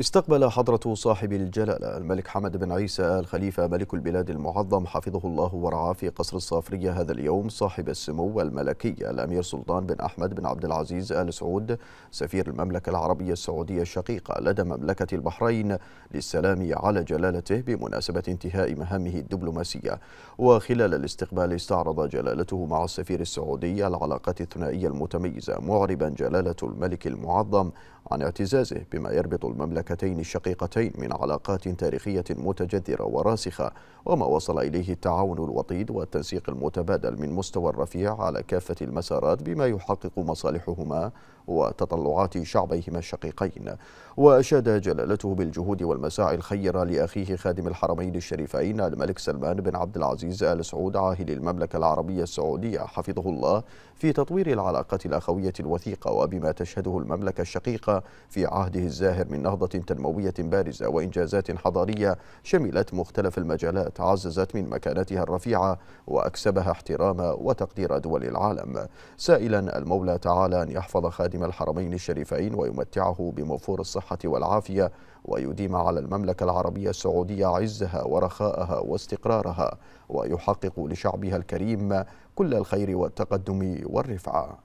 استقبل حضرة صاحب الجلالة الملك حمد بن عيسى آل خليفة ملك البلاد المعظم حفظه الله ورعاه في قصر الصافرية هذا اليوم صاحب السمو الملكي الأمير سلطان بن أحمد بن عبد العزيز آل سعود سفير المملكة العربية السعودية الشقيقة لدى مملكة البحرين للسلام على جلالته بمناسبة انتهاء مهامه الدبلوماسية وخلال الاستقبال استعرض جلالته مع السفير السعودي العلاقات الثنائية المتميزة معربا جلالة الملك المعظم عن اعتزازه بما يربط المملكة المملكتين الشقيقتين من علاقات تاريخية متجذرة وراسخة وما وصل إليه التعاون الوطيد والتنسيق المتبادل من مستوى رفيع على كافة المسارات بما يحقق مصالحهما وتطلعات شعبيهما الشقيقين وأشاد جلالته بالجهود والمساعي الخيرة لأخيه خادم الحرمين الشريفين الملك سلمان بن عبد العزيز آل سعود عاهل المملكة العربية السعودية حفظه الله في تطوير العلاقة الأخوية الوثيقة وبما تشهده المملكة الشقيقة في عهده الزاهر من نهضة تنموية بارزة وإنجازات حضارية شملت مختلف المجالات عززت من مكانتها الرفيعة وأكسبها احترام وتقدير دول العالم سائلا المولى تعالى أن يحفظ خادم الحرمين الشريفين ويمتعه بموفور الصحة والعافية ويديم على المملكة العربية السعودية عزها ورخاءها واستقرارها ويحقق لشعبها الكريم كل الخير والتقدم والرفعه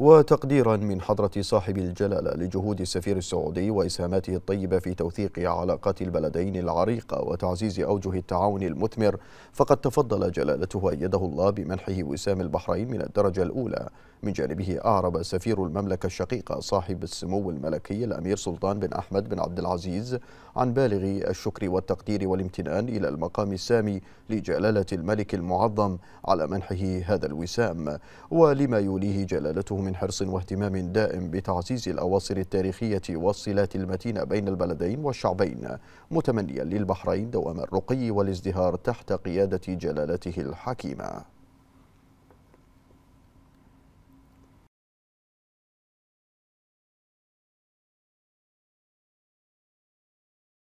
وتقديرا من حضرة صاحب الجلالة لجهود السفير السعودي وإسهاماته الطيبة في توثيق علاقات البلدين العريقة وتعزيز أوجه التعاون المثمر فقد تفضل جلالته أيده الله بمنحه وسام البحرين من الدرجة الأولى من جانبه أعرب سفير المملكة الشقيقة صاحب السمو الملكي الأمير سلطان بن أحمد بن عبد العزيز عن بالغ الشكر والتقدير والامتنان إلى المقام السامي لجلالة الملك المعظم على منحه هذا الوسام ولما يوليه جلالته من من حرص واهتمام دائم بتعزيز الأواصر التاريخية والصلات المتينة بين البلدين والشعبين متمنيا للبحرين دوام الرقي والازدهار تحت قيادة جلالته الحكيمة